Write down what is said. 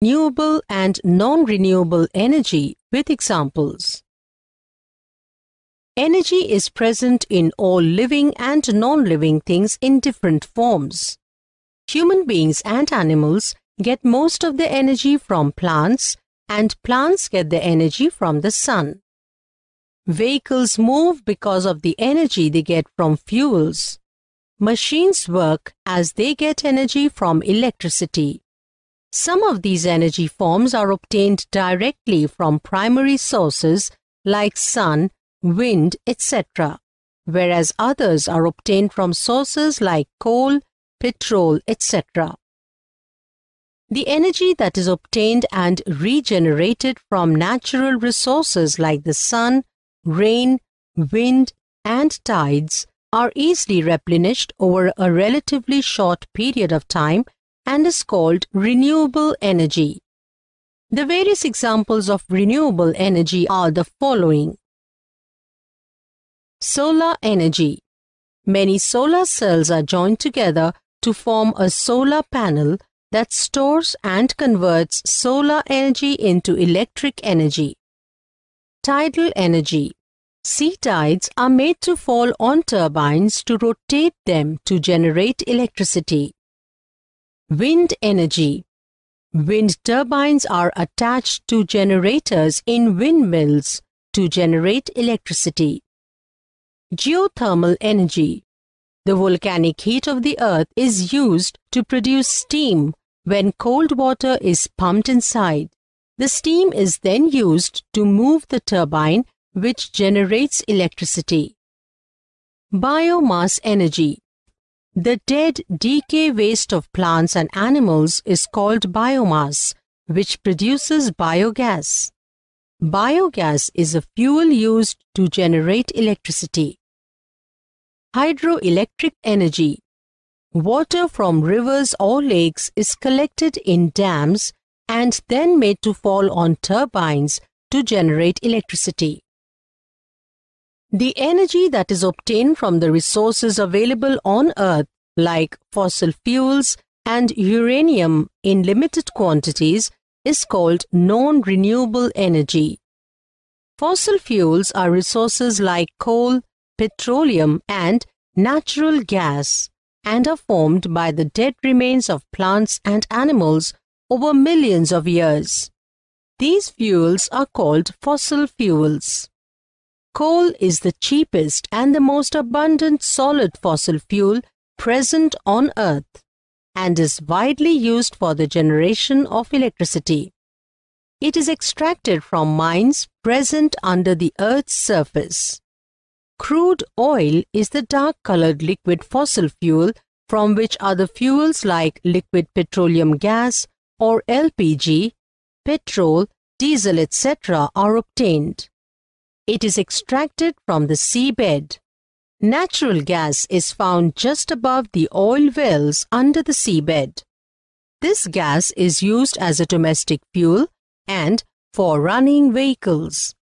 renewable and non-renewable energy with examples. Energy is present in all living and non-living things in different forms. Human beings and animals get most of the energy from plants and plants get the energy from the sun. Vehicles move because of the energy they get from fuels. Machines work as they get energy from electricity. Some of these energy forms are obtained directly from primary sources like sun, wind, etc., whereas others are obtained from sources like coal, petrol, etc. The energy that is obtained and regenerated from natural resources like the sun, rain, wind, and tides are easily replenished over a relatively short period of time and is called renewable energy. The various examples of renewable energy are the following. Solar energy. Many solar cells are joined together to form a solar panel that stores and converts solar energy into electric energy. Tidal energy. Sea tides are made to fall on turbines to rotate them to generate electricity. Wind energy. Wind turbines are attached to generators in windmills to generate electricity. Geothermal energy. The volcanic heat of the earth is used to produce steam when cold water is pumped inside. The steam is then used to move the turbine which generates electricity. Biomass energy. The dead decay waste of plants and animals is called biomass, which produces biogas. Biogas is a fuel used to generate electricity. Hydroelectric energy. Water from rivers or lakes is collected in dams and then made to fall on turbines to generate electricity. The energy that is obtained from the resources available on Earth, like fossil fuels and uranium in limited quantities, is called non-renewable energy. Fossil fuels are resources like coal, petroleum and natural gas and are formed by the dead remains of plants and animals over millions of years. These fuels are called fossil fuels. Coal is the cheapest and the most abundant solid fossil fuel present on Earth and is widely used for the generation of electricity. It is extracted from mines present under the Earth's surface. Crude oil is the dark-colored liquid fossil fuel from which other fuels like liquid petroleum gas or LPG, petrol, diesel etc. are obtained. It is extracted from the seabed. Natural gas is found just above the oil wells under the seabed. This gas is used as a domestic fuel and for running vehicles.